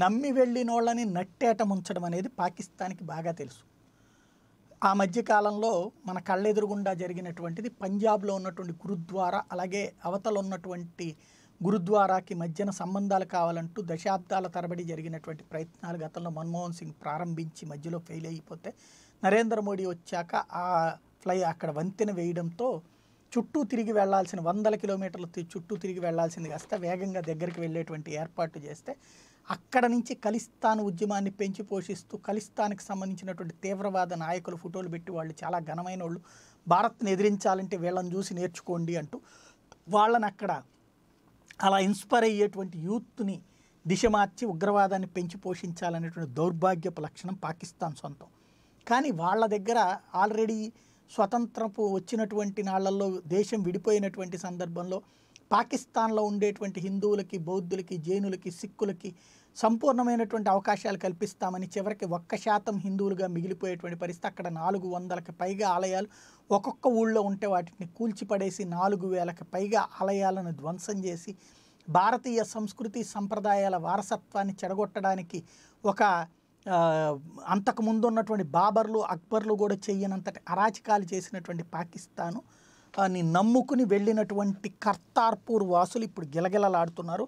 నమ్మి వెళ్ళిన వాళ్ళని నట్టేట ముంచడం అనేది పాకిస్తాన్కి బాగా తెలుసు ఆ మధ్యకాలంలో మన కళ్ళెదురుగుండా జరిగినటువంటిది పంజాబ్లో ఉన్నటువంటి గురుద్వారా అలాగే అవతల ఉన్నటువంటి గురుద్వారాకి మధ్యన సంబంధాలు కావాలంటూ దశాబ్దాల తరబడి జరిగినటువంటి ప్రయత్నాలు గతంలో మన్మోహన్ సింగ్ ప్రారంభించి మధ్యలో ఫెయిల్ అయిపోతే నరేంద్ర మోడీ వచ్చాక ఆ ఫ్లై అక్కడ వంతెన వేయడంతో చుట్టూ తిరిగి వెళ్లాల్సిన వందల కిలోమీటర్లు చుట్టూ తిరిగి వెళ్లాల్సింది కాస్త వేగంగా దగ్గరికి వెళ్ళేటువంటి ఏర్పాటు చేస్తే అక్కడ నుంచి ఖలిస్తాన్ ఉద్యమాన్ని పెంచి పోషిస్తూ ఖలిస్తాన్కి సంబంధించినటువంటి తీవ్రవాద నాయకులు ఫోటోలు పెట్టి వాళ్ళు చాలా ఘనమైన వాళ్ళు భారత్ని ఎదిరించాలంటే వీళ్ళని చూసి నేర్చుకోండి అంటూ వాళ్ళని అక్కడ అలా ఇన్స్పైర్ అయ్యేటువంటి యూత్ని దిశ మార్చి ఉగ్రవాదాన్ని పెంచి పోషించాలనేటువంటి దౌర్భాగ్యపు లక్షణం పాకిస్తాన్ సొంతం కానీ వాళ్ళ దగ్గర ఆల్రెడీ స్వతంత్రపు వచ్చినటువంటి నాళ్లలో దేశం విడిపోయినటువంటి సందర్భంలో పాకిస్తాన్లో ఉండేటువంటి హిందువులకి బౌద్ధులకి జైనులకి సిక్కులకి సంపూర్ణమైనటువంటి అవకాశాలు కల్పిస్తామని చివరికి ఒక్క శాతం హిందువులుగా మిగిలిపోయేటువంటి పరిస్థితి అక్కడ నాలుగు వందలకి పైగా ఆలయాలు ఒక్కొక్క ఊళ్ళో ఉంటే వాటిని కూల్చిపడేసి నాలుగు వేలకు పైగా ఆలయాలను ధ్వంసం చేసి భారతీయ సంస్కృతి సంప్రదాయాల వారసత్వాన్ని చెడగొట్టడానికి ఒక అంతకుముందు ఉన్నటువంటి బాబర్లు అక్బర్లు కూడా చేయనంతటి అరాచకాలు చేసినటువంటి పాకిస్తాను అని నమ్ముకుని వెళ్ళినటువంటి కర్తార్పూర్ వాసులు ఇప్పుడు గిలగిలలాడుతున్నారు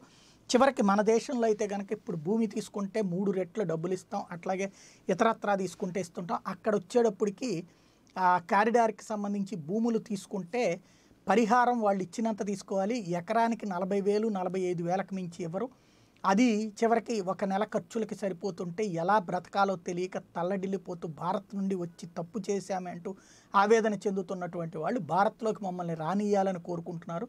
చివరికి మన దేశంలో అయితే కనుక ఇప్పుడు భూమి తీసుకుంటే మూడు రెట్లు డబ్బులు ఇస్తాం అట్లాగే ఇతరత్రా తీసుకుంటే ఇస్తుంటాం అక్కడ వచ్చేటప్పటికి ఆ కారిడార్కి సంబంధించి భూములు తీసుకుంటే పరిహారం వాళ్ళు ఇచ్చినంత తీసుకోవాలి ఎకరానికి నలభై వేలు నలభై ఐదు వేలకు మించి ఇవ్వరు అది చివరికి ఒక నెల ఖర్చులకి సరిపోతుంటే ఎలా బ్రతకాలో తెలియక తల్లడిల్లిపోతూ భారత్ నుండి వచ్చి తప్పు చేశామంటూ ఆవేదన చెందుతున్నటువంటి వాళ్ళు భారత్లోకి మమ్మల్ని రానియాలని కోరుకుంటున్నారు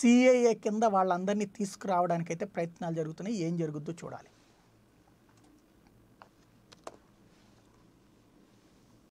సిఏఏ కింద వాళ్ళందరినీ తీసుకురావడానికైతే ప్రయత్నాలు జరుగుతున్నాయి ఏం జరుగుద్దో చూడాలి